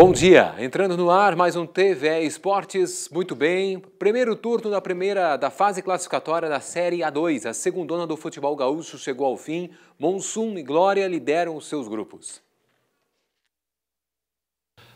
Bom dia, entrando no ar mais um TV Esportes, muito bem. Primeiro turno da primeira da fase classificatória da Série A2, a segundona do futebol gaúcho chegou ao fim. Monsum e Glória lideram os seus grupos.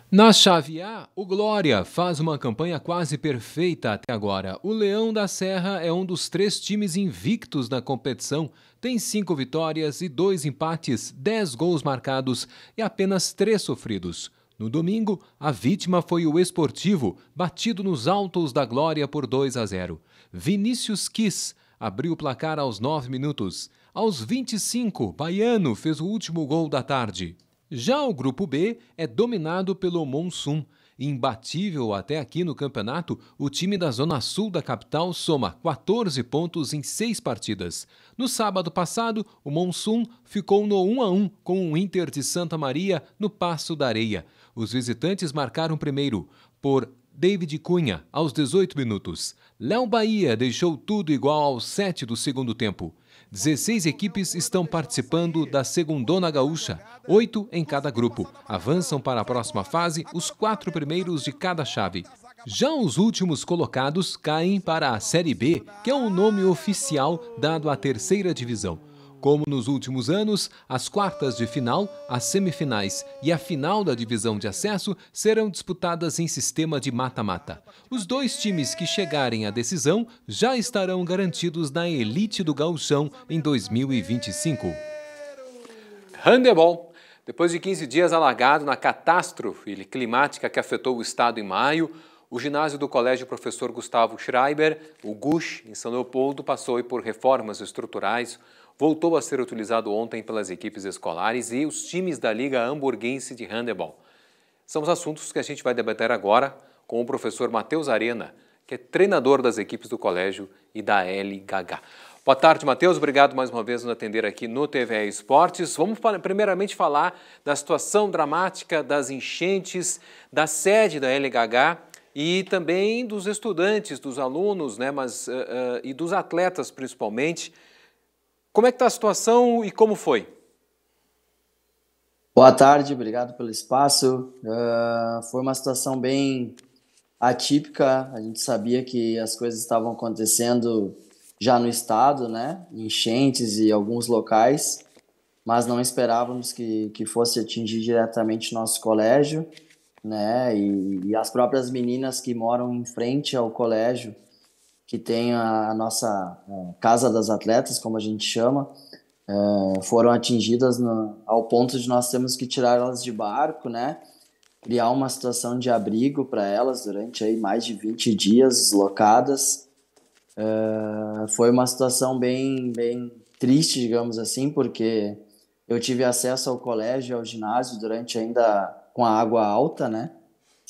Na chave A, o Glória faz uma campanha quase perfeita até agora. O Leão da Serra é um dos três times invictos na competição. Tem cinco vitórias e dois empates, dez gols marcados e apenas três sofridos. No domingo, a vítima foi o esportivo, batido nos altos da glória por 2 a 0. Vinícius Kiss abriu o placar aos 9 minutos. Aos 25, Baiano fez o último gol da tarde. Já o grupo B é dominado pelo Monsum. Imbatível até aqui no campeonato, o time da Zona Sul da capital soma 14 pontos em seis partidas. No sábado passado, o Monsum ficou no 1 a 1 com o Inter de Santa Maria no Passo da Areia. Os visitantes marcaram primeiro por David Cunha, aos 18 minutos. Léo Bahia deixou tudo igual aos 7 do segundo tempo. 16 equipes estão participando da Segundona Gaúcha, oito em cada grupo. Avançam para a próxima fase os quatro primeiros de cada chave. Já os últimos colocados caem para a Série B, que é o nome oficial dado à terceira divisão. Como nos últimos anos, as quartas de final, as semifinais e a final da divisão de acesso serão disputadas em sistema de mata-mata. Os dois times que chegarem à decisão já estarão garantidos na elite do gauchão em 2025. Handebol. Depois de 15 dias alagado na catástrofe climática que afetou o estado em maio, o ginásio do Colégio Professor Gustavo Schreiber, o GUSH, em São Leopoldo, passou por reformas estruturais, voltou a ser utilizado ontem pelas equipes escolares e os times da Liga Hamburguense de Handebol. São os assuntos que a gente vai debater agora com o professor Matheus Arena, que é treinador das equipes do colégio e da LHH. Boa tarde, Matheus. Obrigado mais uma vez por atender aqui no TVE Esportes. Vamos primeiramente falar da situação dramática das enchentes da sede da LHH e também dos estudantes, dos alunos, né, mas, uh, uh, e dos atletas principalmente, como é que está a situação e como foi? Boa tarde, obrigado pelo espaço. Uh, foi uma situação bem atípica. A gente sabia que as coisas estavam acontecendo já no estado, né? Enchentes e alguns locais, mas não esperávamos que, que fosse atingir diretamente nosso colégio, né? E, e as próprias meninas que moram em frente ao colégio que tem a nossa é, Casa das Atletas, como a gente chama, é, foram atingidas no, ao ponto de nós termos que tirar elas de barco, né? Criar uma situação de abrigo para elas durante aí mais de 20 dias deslocadas. É, foi uma situação bem, bem triste, digamos assim, porque eu tive acesso ao colégio, ao ginásio durante ainda com a água alta, né?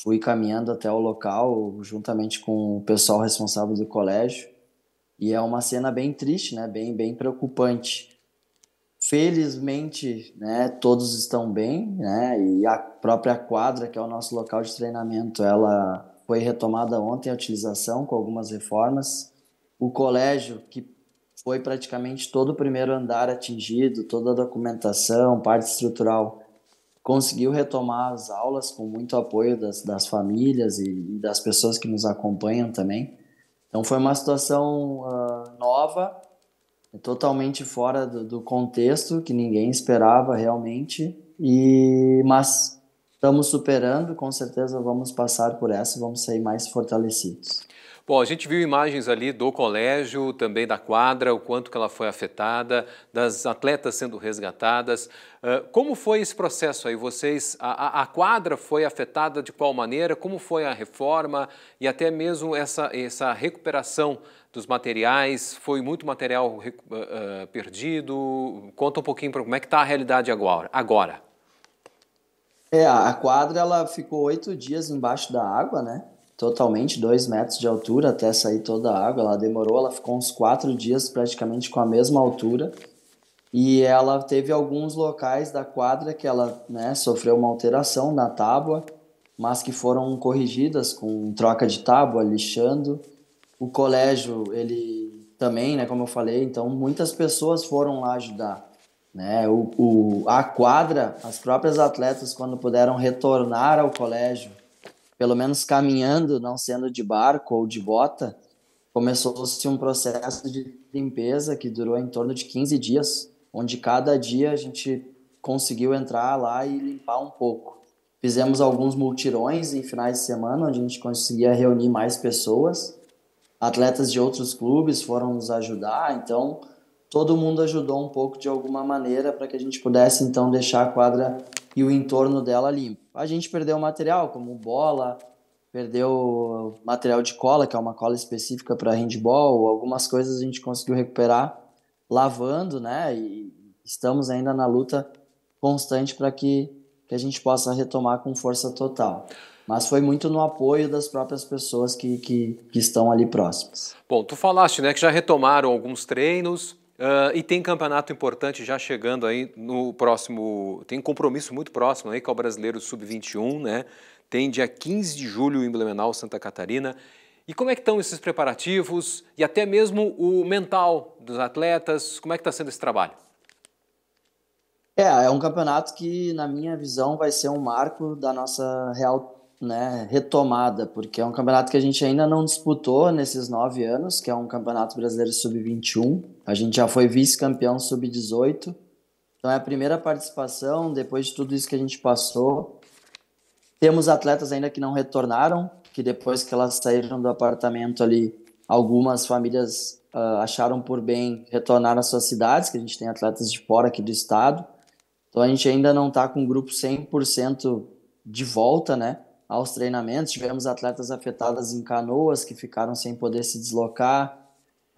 fui caminhando até o local juntamente com o pessoal responsável do colégio e é uma cena bem triste, né? Bem, bem preocupante. Felizmente, né? Todos estão bem, né? E a própria quadra, que é o nosso local de treinamento, ela foi retomada ontem a utilização com algumas reformas. O colégio que foi praticamente todo o primeiro andar atingido, toda a documentação, parte estrutural conseguiu retomar as aulas com muito apoio das, das famílias e, e das pessoas que nos acompanham também. Então foi uma situação uh, nova, totalmente fora do, do, contexto que ninguém esperava realmente. E mas estamos superando, com certeza vamos passar por essa, vamos sair mais fortalecidos. Bom, a gente viu imagens ali do colégio, também da quadra, o quanto que ela foi afetada, das atletas sendo resgatadas. Ah, como foi esse processo aí? Vocês, a, a quadra foi afetada de qual maneira? Como foi a reforma e até mesmo essa, essa recuperação dos materiais? Foi muito material uh, perdido? Conta um pouquinho para como é que está a realidade agora. agora. É, a quadra ela ficou oito dias embaixo da água, né? totalmente, dois metros de altura até sair toda a água. Ela demorou, ela ficou uns quatro dias praticamente com a mesma altura. E ela teve alguns locais da quadra que ela né, sofreu uma alteração na tábua, mas que foram corrigidas com troca de tábua, lixando. O colégio, ele também, né, como eu falei, então muitas pessoas foram lá ajudar. Né? O, o, a quadra, as próprias atletas, quando puderam retornar ao colégio, pelo menos caminhando, não sendo de barco ou de bota, começou-se um processo de limpeza que durou em torno de 15 dias, onde cada dia a gente conseguiu entrar lá e limpar um pouco. Fizemos alguns multirões em finais de semana, onde a gente conseguia reunir mais pessoas. Atletas de outros clubes foram nos ajudar, então todo mundo ajudou um pouco de alguma maneira para que a gente pudesse então deixar a quadra e o entorno dela limpo A gente perdeu material, como bola, perdeu material de cola, que é uma cola específica para handball, algumas coisas a gente conseguiu recuperar lavando, né? E estamos ainda na luta constante para que, que a gente possa retomar com força total. Mas foi muito no apoio das próprias pessoas que, que, que estão ali próximas. Bom, tu falaste né, que já retomaram alguns treinos, Uh, e tem campeonato importante já chegando aí no próximo. Tem compromisso muito próximo aí com o Brasileiro Sub-21, né? Tem dia 15 de julho em Blumenau, Santa Catarina. E como é que estão esses preparativos e até mesmo o mental dos atletas? Como é que está sendo esse trabalho? É, é um campeonato que, na minha visão, vai ser um marco da nossa real né, retomada, porque é um campeonato que a gente ainda não disputou nesses nove anos, que é um campeonato brasileiro sub-21. A gente já foi vice-campeão sub-18. Então é a primeira participação depois de tudo isso que a gente passou. Temos atletas ainda que não retornaram, que depois que elas saíram do apartamento ali, algumas famílias uh, acharam por bem retornar às suas cidades, que a gente tem atletas de fora aqui do estado. Então a gente ainda não está com o grupo 100% de volta, né? aos treinamentos. Tivemos atletas afetadas em canoas que ficaram sem poder se deslocar.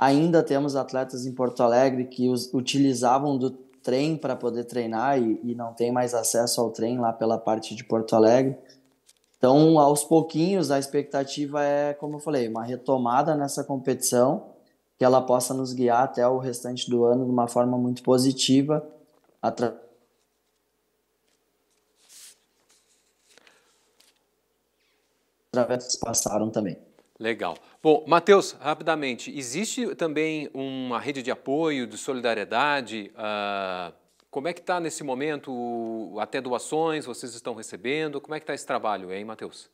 Ainda temos atletas em Porto Alegre que utilizavam do trem para poder treinar e, e não tem mais acesso ao trem lá pela parte de Porto Alegre. Então, aos pouquinhos, a expectativa é, como eu falei, uma retomada nessa competição, que ela possa nos guiar até o restante do ano de uma forma muito positiva. Atra... Através que passaram também. Legal. Bom, Matheus, rapidamente, existe também uma rede de apoio, de solidariedade? Uh, como é que está nesse momento? Até doações vocês estão recebendo? Como é que está esse trabalho, hein, Matheus?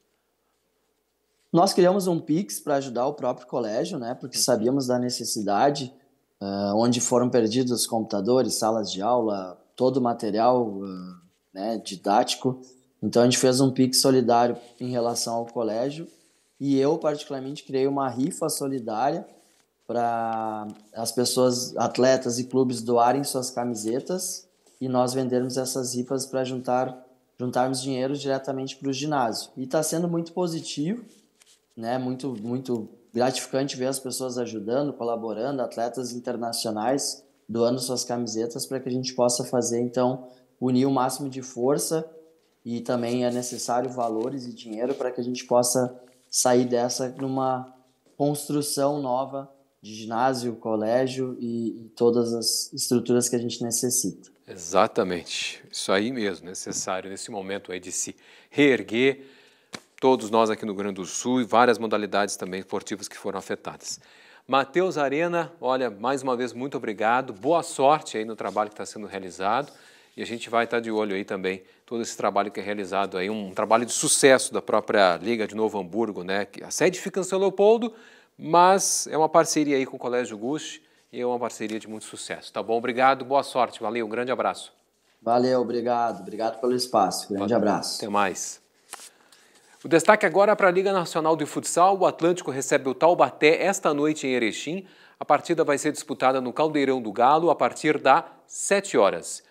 Nós criamos um Pix para ajudar o próprio colégio, né? Porque uhum. sabíamos da necessidade, uh, onde foram perdidos os computadores, salas de aula, todo o material uh, né, didático. Então a gente fez um Pix solidário em relação ao colégio e eu, particularmente, criei uma rifa solidária para as pessoas, atletas e clubes doarem suas camisetas e nós vendermos essas rifas para juntar juntarmos dinheiro diretamente para o ginásio. E está sendo muito positivo, né? Muito muito gratificante ver as pessoas ajudando, colaborando, atletas internacionais doando suas camisetas para que a gente possa fazer então unir o máximo de força e também é necessário valores e dinheiro para que a gente possa sair dessa numa construção nova de ginásio, colégio e, e todas as estruturas que a gente necessita. Exatamente, isso aí mesmo, necessário nesse momento aí de se reerguer, todos nós aqui no Rio Grande do Sul e várias modalidades também esportivas que foram afetadas. Matheus Arena, olha, mais uma vez, muito obrigado, boa sorte aí no trabalho que está sendo realizado. E a gente vai estar tá de olho aí também todo esse trabalho que é realizado aí, um trabalho de sucesso da própria Liga de Novo Hamburgo, né? A sede fica em São Leopoldo, mas é uma parceria aí com o Colégio Guste e é uma parceria de muito sucesso. Tá bom? Obrigado, boa sorte, valeu, um grande abraço. Valeu, obrigado, obrigado pelo espaço, grande abraço. Até mais. O destaque agora é para a Liga Nacional de Futsal. O Atlântico recebe o Taubaté esta noite em Erechim. A partida vai ser disputada no Caldeirão do Galo a partir das 7 horas.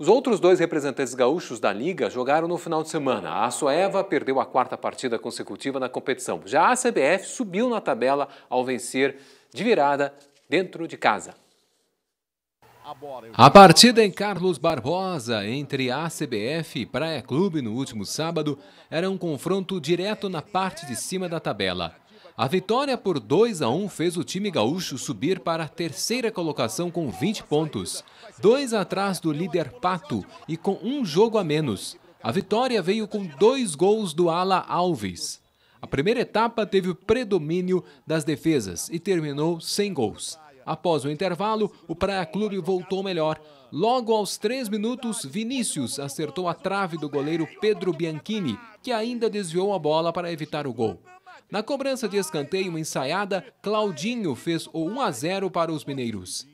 Os outros dois representantes gaúchos da liga jogaram no final de semana. A Açoeva perdeu a quarta partida consecutiva na competição. Já a CBF subiu na tabela ao vencer de virada dentro de casa. A partida em Carlos Barbosa entre a CBF e Praia Clube no último sábado era um confronto direto na parte de cima da tabela. A vitória por 2 a 1 fez o time gaúcho subir para a terceira colocação com 20 pontos, dois atrás do líder Pato e com um jogo a menos. A vitória veio com dois gols do Ala Alves. A primeira etapa teve o predomínio das defesas e terminou sem gols. Após o intervalo, o Praia Clube voltou melhor. Logo aos três minutos, Vinícius acertou a trave do goleiro Pedro Bianchini, que ainda desviou a bola para evitar o gol. Na cobrança de escanteio ensaiada, Claudinho fez o 1 a 0 para os mineiros.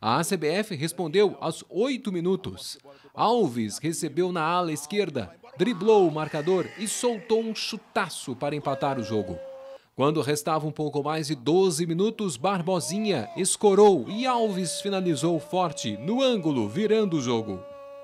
A CBF respondeu aos 8 minutos. Alves recebeu na ala esquerda, driblou o marcador e soltou um chutaço para empatar o jogo. Quando restava um pouco mais de 12 minutos, Barbosinha escorou e Alves finalizou forte no ângulo, virando o jogo.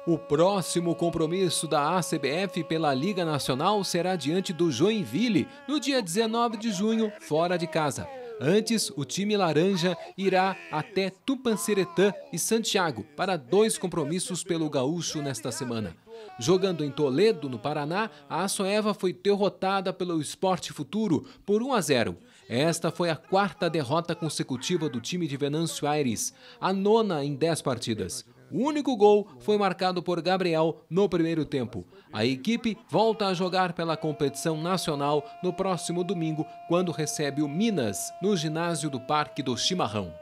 O próximo compromisso da ACBF pela Liga Nacional será diante do Joinville, no dia 19 de junho, fora de casa. Antes, o time laranja irá até Tupanciretã e Santiago para dois compromissos pelo gaúcho nesta semana. Jogando em Toledo, no Paraná, a Açoeva foi derrotada pelo Esporte Futuro por 1 a 0. Esta foi a quarta derrota consecutiva do time de Venâncio Aires, a nona em dez partidas. O único gol foi marcado por Gabriel no primeiro tempo. A equipe volta a jogar pela competição nacional no próximo domingo, quando recebe o Minas, no ginásio do Parque do Chimarrão.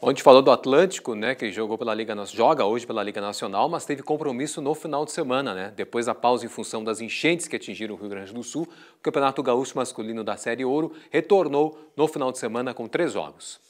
Onde falou do Atlântico, né, que jogou pela Liga joga hoje pela Liga Nacional, mas teve compromisso no final de semana, né? Depois da pausa em função das enchentes que atingiram o Rio Grande do Sul, o Campeonato Gaúcho Masculino da Série Ouro retornou no final de semana com três jogos.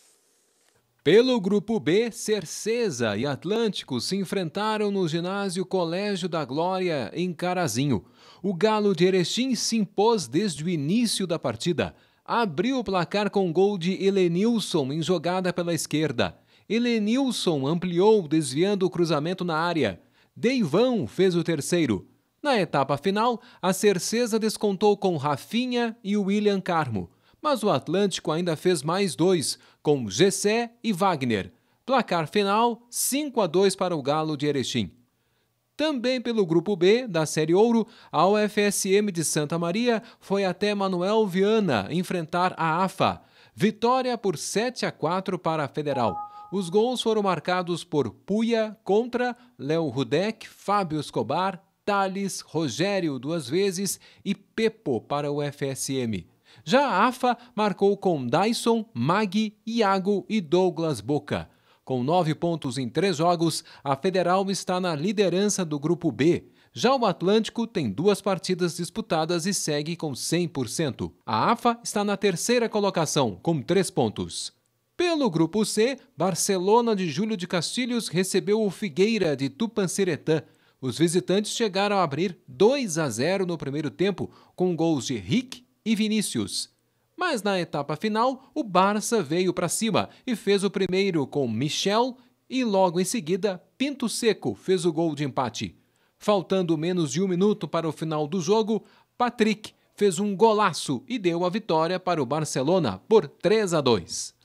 Pelo grupo B, Cercesa e Atlântico se enfrentaram no ginásio Colégio da Glória, em Carazinho. O Galo de Erechim se impôs desde o início da partida. Abriu o placar com gol de Helenilson em jogada pela esquerda. Helenilson ampliou, desviando o cruzamento na área. Deivão fez o terceiro. Na etapa final, a Cercesa descontou com Rafinha e William Carmo mas o Atlântico ainda fez mais dois, com Gessé e Wagner. Placar final 5 a 2 para o Galo de Erechim. Também pelo grupo B da Série Ouro, a UFSM de Santa Maria foi até Manuel Viana enfrentar a AFA. Vitória por 7 a 4 para a Federal. Os gols foram marcados por Puya contra Léo Rudek, Fábio Escobar, Thales, Rogério duas vezes e Pepo para o FSM. Já a AFA marcou com Dyson, Mag, Iago e Douglas Boca. Com nove pontos em três jogos, a Federal está na liderança do Grupo B. Já o Atlântico tem duas partidas disputadas e segue com 100%. A AFA está na terceira colocação, com três pontos. Pelo grupo C, Barcelona de Júlio de Castilhos recebeu o Figueira de Tupanciretã. Os visitantes chegaram a abrir 2 a 0 no primeiro tempo, com gols de Rick e Vinícius. Mas na etapa final, o Barça veio para cima e fez o primeiro com Michel e logo em seguida Pinto Seco fez o gol de empate. Faltando menos de um minuto para o final do jogo, Patrick fez um golaço e deu a vitória para o Barcelona por 3 a 2.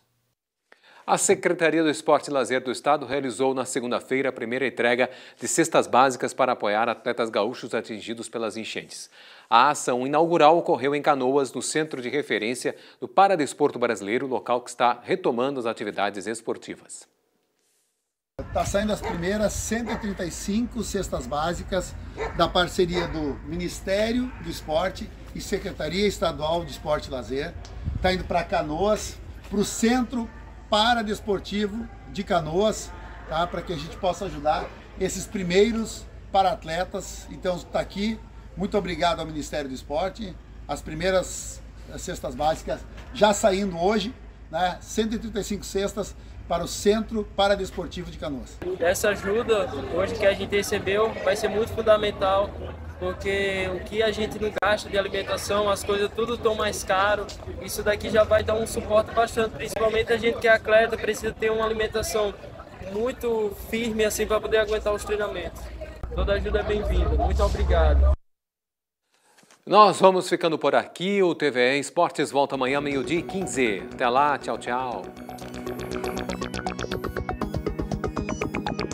A Secretaria do Esporte e Lazer do Estado realizou na segunda-feira a primeira entrega de cestas básicas para apoiar atletas gaúchos atingidos pelas enchentes. A ação inaugural ocorreu em Canoas, no centro de referência do Paradesporto Brasileiro, local que está retomando as atividades esportivas. Está saindo as primeiras 135 cestas básicas da parceria do Ministério do Esporte e Secretaria Estadual de Esporte e Lazer. Está indo para Canoas, para o centro paradesportivo de Canoas, tá? para que a gente possa ajudar esses primeiros para-atletas. Então está aqui, muito obrigado ao Ministério do Esporte, as primeiras cestas básicas já saindo hoje, né? 135 cestas para o Centro Paradesportivo de Canoas. Essa ajuda hoje que a gente recebeu vai ser muito fundamental porque o que a gente não gasta de alimentação, as coisas tudo estão mais caro. Isso daqui já vai dar um suporte bastante, principalmente a gente que é atleta precisa ter uma alimentação muito firme assim para poder aguentar os treinamentos. Toda ajuda é bem-vinda. Muito obrigado. Nós vamos ficando por aqui. O TVE Esportes volta amanhã meio-dia e 15. Até lá, tchau, tchau.